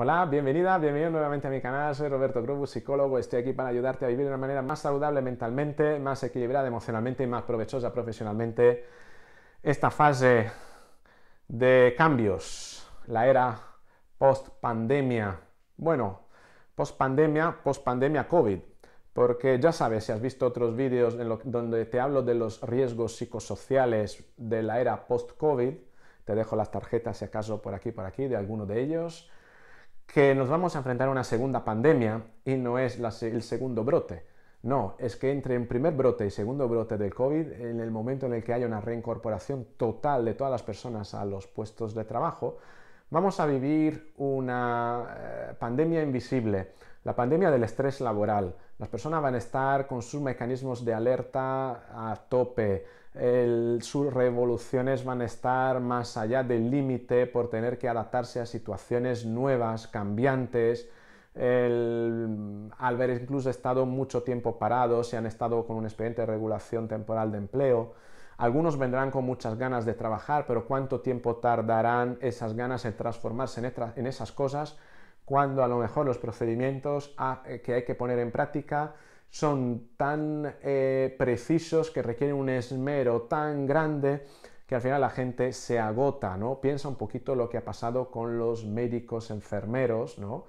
Hola, bienvenida, bienvenido nuevamente a mi canal, soy Roberto Grubu, psicólogo, estoy aquí para ayudarte a vivir de una manera más saludable mentalmente, más equilibrada emocionalmente y más provechosa profesionalmente esta fase de cambios, la era post-pandemia, bueno, post-pandemia, post-pandemia COVID, porque ya sabes, si has visto otros vídeos donde te hablo de los riesgos psicosociales de la era post-COVID, te dejo las tarjetas si acaso por aquí, por aquí, de alguno de ellos, que nos vamos a enfrentar a una segunda pandemia y no es el segundo brote. No, es que entre el primer brote y segundo brote del COVID, en el momento en el que haya una reincorporación total de todas las personas a los puestos de trabajo, vamos a vivir una eh, pandemia invisible, la pandemia del estrés laboral. Las personas van a estar con sus mecanismos de alerta a tope. sus revoluciones van a estar más allá del límite por tener que adaptarse a situaciones nuevas, cambiantes. al haber incluso estado mucho tiempo parados y han estado con un expediente de regulación temporal de empleo. Algunos vendrán con muchas ganas de trabajar, pero cuánto tiempo tardarán esas ganas en transformarse en esas cosas cuando a lo mejor los procedimientos eh, que hay que poner en práctica son tan eh, precisos que requieren un esmero tan grande que al final la gente se agota, ¿no? Piensa un poquito lo que ha pasado con los médicos enfermeros, ¿no?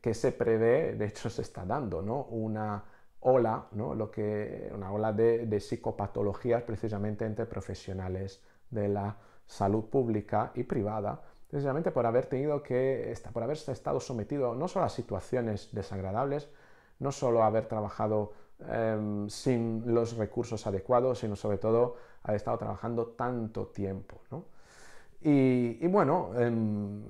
Que se prevé, de hecho se está dando, Una ola, una ola de psicopatologías precisamente entre profesionales de la salud pública y privada, precisamente por haber tenido que, por haber estado sometido no solo a situaciones desagradables, no solo a haber trabajado em, sin los recursos adecuados, sino sobre todo haber estado trabajando tanto tiempo. Y, bueno, em,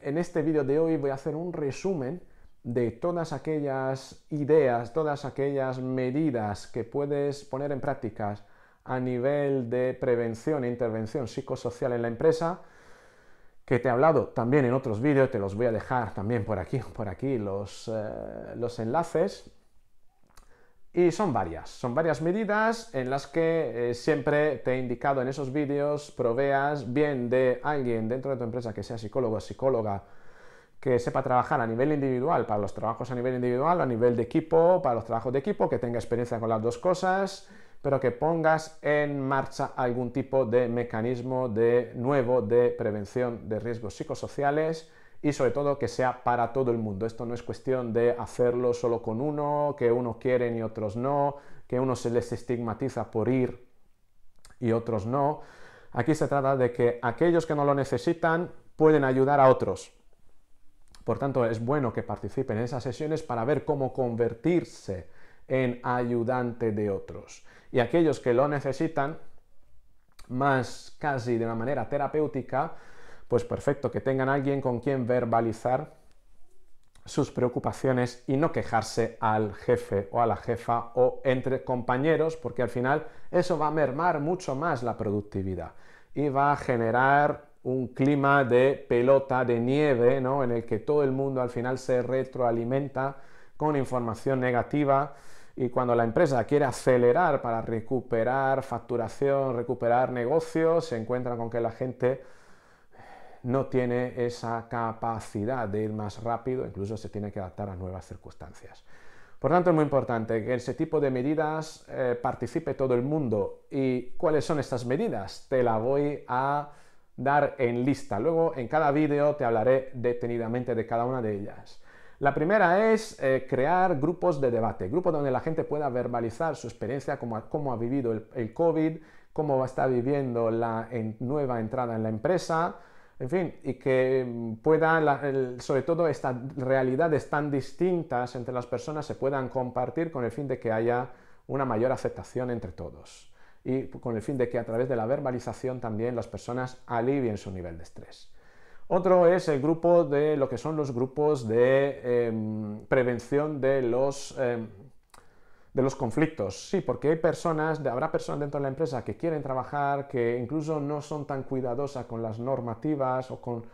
en este vídeo de hoy voy a hacer un resumen de todas aquellas ideas, todas aquellas medidas que puedes poner en prácticas a nivel de prevención e intervención psicosocial en la empresa, que te he hablado también en otros vídeos, te los voy a dejar también por aquí, por aquí los, eh, enlaces. Y son varias, son varias medidas en las que eh, siempre te he indicado en esos vídeos, proveas bien de alguien dentro de tu empresa que sea psicólogo o psicóloga, que sepa trabajar a nivel individual, para los trabajos a nivel individual, a nivel de equipo, para los trabajos de equipo, que tenga experiencia con las dos cosas, pero que pongas en marcha algún tipo de mecanismo de nuevo de prevención de riesgos psicosociales y sobre todo que sea para todo el mundo. Esto no es cuestión de hacerlo solo con uno, que unos quieren y otros no, que uno se les estigmatiza por ir y otros no. Aquí se trata de que aquellos que no lo necesitan pueden ayudar a otros. Por tanto, es bueno que participen en esas sesiones para ver cómo convertirse en ayudante de otros. Y aquellos que lo necesitan, más casi de una manera terapéutica, pues perfecto, que tengan alguien con quien verbalizar sus preocupaciones y no quejarse al jefe o a la jefa o entre compañeros, porque al final eso va a mermar mucho más la productividad y va a generar un clima de pelota, de nieve, ¿no? en el que todo el mundo al final se retroalimenta con información negativa y cuando la empresa quiere acelerar para recuperar facturación, recuperar negocios, se encuentra con que la gente no tiene esa capacidad de ir más rápido, incluso se tiene que adaptar a nuevas circunstancias. Por tanto, es muy importante que en ese tipo de medidas eh, participe todo el mundo. ¿Y cuáles son estas medidas? Te la voy a dar en lista. Luego, en cada vídeo, te hablaré detenidamente de cada una de ellas. La primera es eh, crear grupos de debate, grupos donde la gente pueda verbalizar su experiencia, cómo, ha vivido el, COVID, cómo está viviendo la nueva entrada en la empresa, en fin, y que mm, puedan sobre todo, estas realidades tan distintas entre las personas se puedan compartir con el fin de que haya una mayor aceptación entre todos y con el fin de que a través de la verbalización también las personas alivien su nivel de estrés. Otro es el grupo de lo que son los grupos de em, prevención de los, em, de los conflictos. Sí, porque hay personas, habrá personas dentro de la empresa que quieren trabajar, que incluso no son tan cuidadosas con las normativas o con,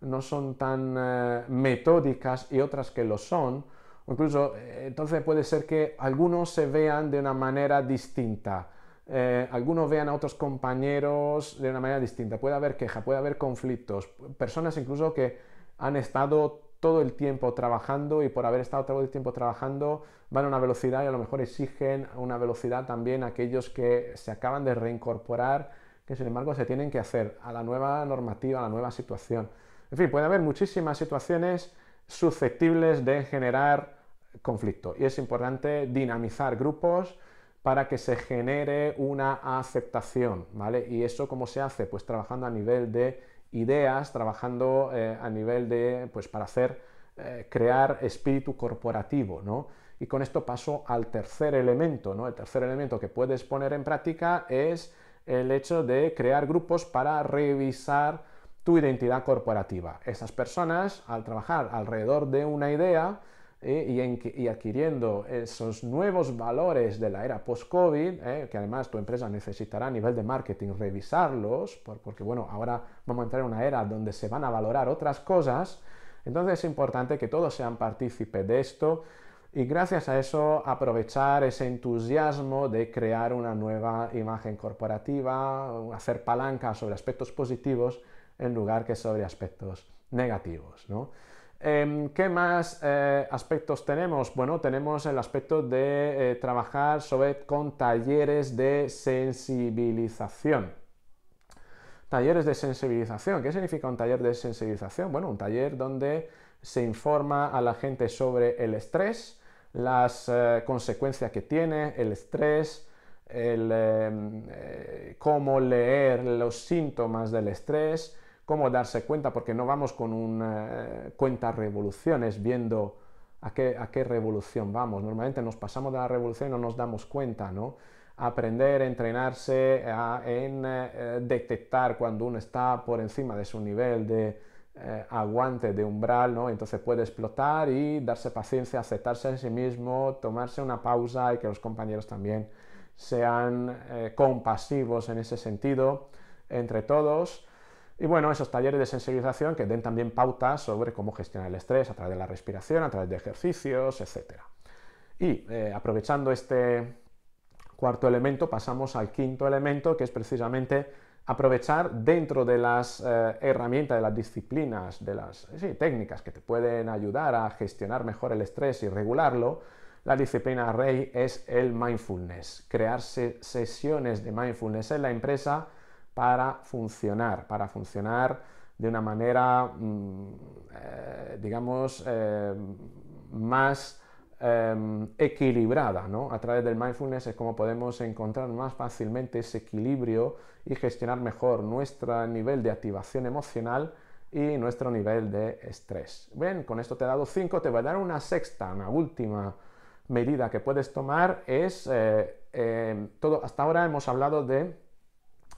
no son tan eh, metódicas y otras que lo son. Incluso, eh, entonces puede ser que algunos se vean de una manera distinta. Eh, algunos vean a otros compañeros de una manera distinta. Puede haber queja, puede haber conflictos. Personas incluso que han estado todo el tiempo trabajando y por haber estado todo el tiempo trabajando van a una velocidad y a lo mejor exigen una velocidad también a aquellos que se acaban de reincorporar, que sin embargo se tienen que hacer a la nueva normativa, a la nueva situación. En fin, puede haber muchísimas situaciones susceptibles de generar conflicto y es importante dinamizar grupos, para que se genere una aceptación, ¿vale? Y eso cómo se hace? Pues trabajando a nivel de ideas, trabajando eh, a nivel de, pues para hacer, eh, crear espíritu corporativo, ¿no? Y con esto paso al tercer elemento, ¿no? El tercer elemento que puedes poner en práctica es el hecho de crear grupos para revisar tu identidad corporativa. Esas personas, al trabajar alrededor de una idea, ¿eh? y, adquiriendo esos nuevos valores de la era post-COVID, ¿eh? que además tu empresa necesitará a nivel de marketing revisarlos, porque bueno, ahora vamos a entrar en una era donde se van a valorar otras cosas, entonces es importante que todos sean partícipes de esto y gracias a eso aprovechar ese entusiasmo de crear una nueva imagen corporativa, hacer palanca sobre aspectos positivos en lugar que sobre aspectos negativos. ¿no? Em, ¿Qué más eh, aspectos tenemos? Bueno, tenemos el aspecto de eh, trabajar sobre, con talleres de sensibilización. Talleres de sensibilización. ¿Qué significa un taller de sensibilización? Bueno, un taller donde se informa a la gente sobre el estrés, las eh, consecuencias que tiene el estrés, em, cómo leer los síntomas del estrés, cómo darse cuenta, porque no vamos con un eh, cuenta revoluciones viendo a qué, revolución vamos. Normalmente nos pasamos de la revolución y no nos damos cuenta, ¿no? aprender, entrenarse en eh, detectar cuando uno está por encima de su nivel de eh, aguante, de umbral, ¿no? Entonces puede explotar y darse paciencia, aceptarse en sí mismo, tomarse una pausa y que los compañeros también sean compasivos en ese sentido entre todos y bueno, esos talleres de sensibilización que den también pautas sobre cómo gestionar el estrés a través de la respiración, a través de ejercicios, etc. Y eh, aprovechando este cuarto elemento, pasamos al quinto elemento, que es precisamente aprovechar dentro de las eh, herramientas, de las disciplinas, de las técnicas que te pueden ayudar a gestionar mejor el estrés y regularlo, la disciplina rey es el mindfulness, crearse sesiones de mindfulness en la empresa para funcionar, para funcionar de una manera, mm, eh, digamos, eh, más em, equilibrada. ¿no? A través del mindfulness es como podemos encontrar más fácilmente ese equilibrio y gestionar mejor nuestro nivel de activación emocional y nuestro nivel de estrés. Bien, con esto te he dado cinco, te voy a dar una sexta, una última medida que puedes tomar es, eh, em, todo, hasta ahora hemos hablado de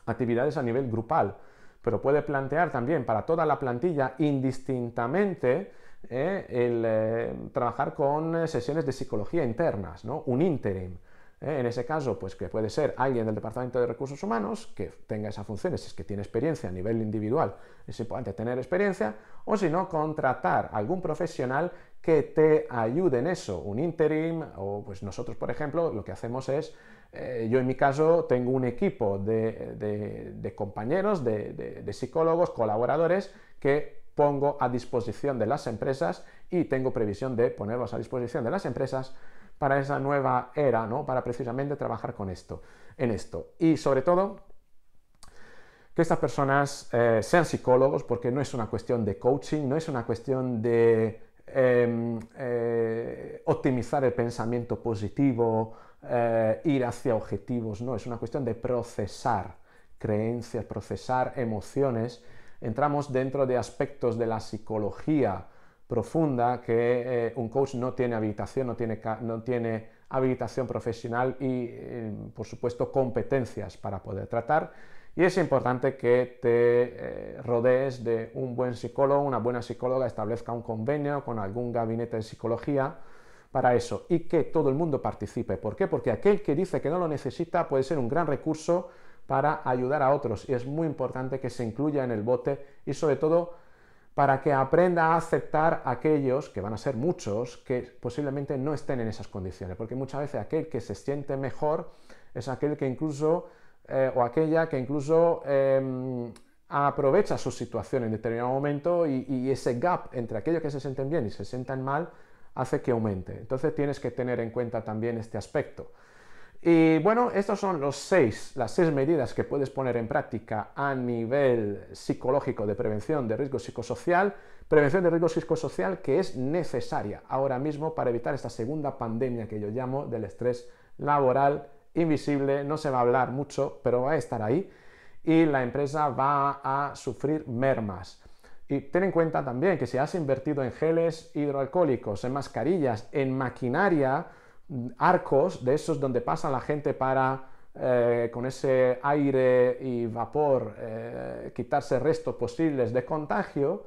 actividades a nivel grupal, pero puede plantear también para toda la plantilla indistintamente eh, el eh, trabajar con eh, sesiones de psicología internas, ¿no? un interim. en ese caso, pues que puede ser alguien del Departamento de Recursos Humanos que tenga esa función, si es que tiene experiencia a nivel individual, es importante tener experiencia, o si no, contratar algún profesional que te ayude en eso, un interim, o pues nosotros, por ejemplo, lo que hacemos es eh, yo en mi caso tengo un equipo de, compañeros, de, psicólogos, colaboradores que pongo a disposición de las empresas y tengo previsión de ponerlos a disposición de las empresas para esa nueva era, ¿no? Para precisamente trabajar con esto, en esto. Y sobre todo, que estas personas eh, sean psicólogos, porque no es una cuestión de coaching, no es una cuestión de em, eh, optimizar el pensamiento positivo, eh, ir hacia objetivos, no, es una cuestión de procesar creencias, procesar emociones. Entramos dentro de aspectos de la psicología profunda que eh, un coach no tiene habilitación, no tiene, habilitación profesional y, eh, por supuesto, competencias para poder tratar. Y es importante que te rodees de un buen psicólogo, una buena psicóloga, establezca un convenio con algún gabinete de psicología para eso y que todo el mundo participe. ¿Por qué? Porque aquel que dice que no lo necesita puede ser un gran recurso para ayudar a otros y es muy importante que se incluya en el bote y sobre todo para que aprenda a aceptar aquellos, que van a ser muchos, que posiblemente no estén en esas condiciones, porque muchas veces aquel que se siente mejor es aquel que incluso, eh, o aquella que incluso em, aprovecha su situación en determinado momento y, y ese gap entre aquellos que se sienten bien y se sientan mal, hace que aumente. Entonces tienes que tener en cuenta también este aspecto. Y bueno, estos son los las seis medidas que puedes poner en práctica a nivel psicológico de prevención de riesgo psicosocial, prevención de riesgo psicosocial que es necesaria ahora mismo para evitar esta segunda pandemia que yo llamo del estrés laboral invisible, no se va a hablar mucho, pero va a estar ahí y la empresa va a sufrir mermas. Y ten en cuenta también que si has invertido en geles hidroalcohólicos, en mascarillas, en maquinaria, arcos de esos donde pasa la gente para eh, con ese aire y vapor eh, quitarse restos posibles de contagio,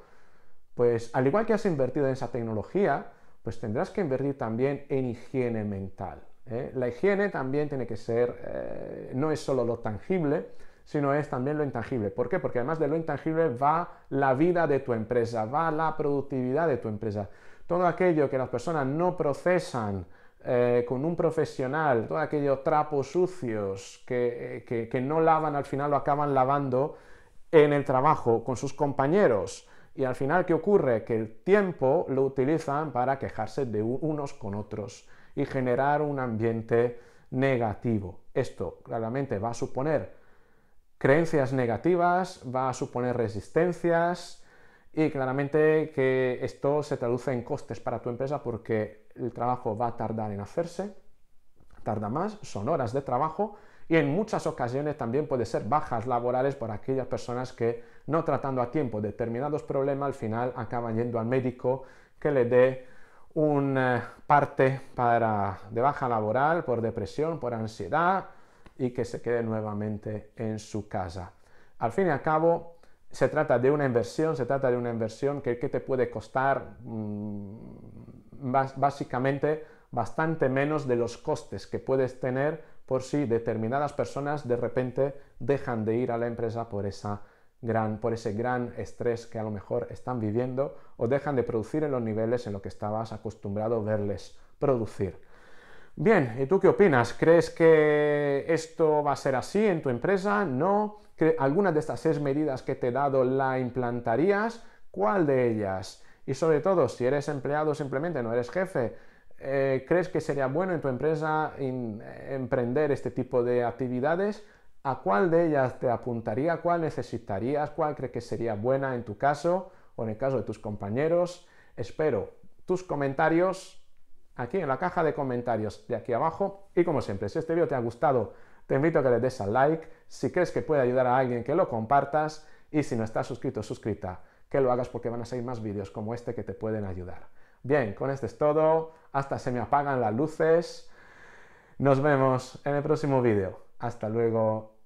pues al igual que has invertido en esa tecnología, pues tendrás que invertir también en higiene mental. ¿eh? La higiene también tiene que ser, no es solo lo tangible, sino es también lo intangible. ¿Por qué? Porque además de lo intangible va la vida de tu empresa, va la productividad de tu empresa. Todo aquello que las personas no procesan eh, con un profesional, todo aquello trapos sucios eh, que, que no lavan, al final lo acaban lavando en el trabajo con sus compañeros. Y al final, ¿qué ocurre? Que el tiempo lo utilizan para quejarse de unos con otros y generar un ambiente negativo. Esto claramente va a suponer creencias negativas, va a suponer resistencias y claramente que esto se traduce en costes para tu empresa porque el trabajo va a tardar en hacerse, tarda más, son horas de trabajo y en muchas ocasiones también puede ser bajas laborales por aquellas personas que no tratando a tiempo determinados problemas al final acaban yendo al médico que le dé un eh, parte para de baja laboral por depresión, por ansiedad y que se quede nuevamente en su casa. Al fin y al cabo, se trata de una inversión, se trata de una inversión que, te puede costar mm, básicamente bastante menos de los costes que puedes tener por si determinadas personas de repente dejan de ir a la empresa por, por ese gran estrés que a lo mejor están viviendo o dejan de producir en los niveles en los que estabas acostumbrado verles producir. Bien, ¿y tú qué opinas? ¿Crees que esto va a ser así en tu empresa? ¿No? ¿Alguna de estas seis medidas que te he dado la implantarías? ¿Cuál de ellas? Y sobre todo, si eres empleado simplemente, no eres jefe, eh, ¿crees que sería bueno en tu empresa eh, emprender este tipo de actividades? ¿A cuál de ellas te apuntaría? ¿Cuál necesitarías? ¿Cuál crees que sería buena en tu caso o en el caso de tus compañeros? Espero tus comentarios aquí en la caja de comentarios de aquí abajo. Y como siempre, si este vídeo te ha gustado, te invito a que le des al like. Si crees que puede ayudar a alguien, que lo compartas. Y si no estás suscrito, suscrita, que lo hagas porque van a salir más vídeos como este que te pueden ayudar. Bien, con esto es todo. Hasta se me apagan las luces. Nos vemos en el próximo vídeo. Hasta luego.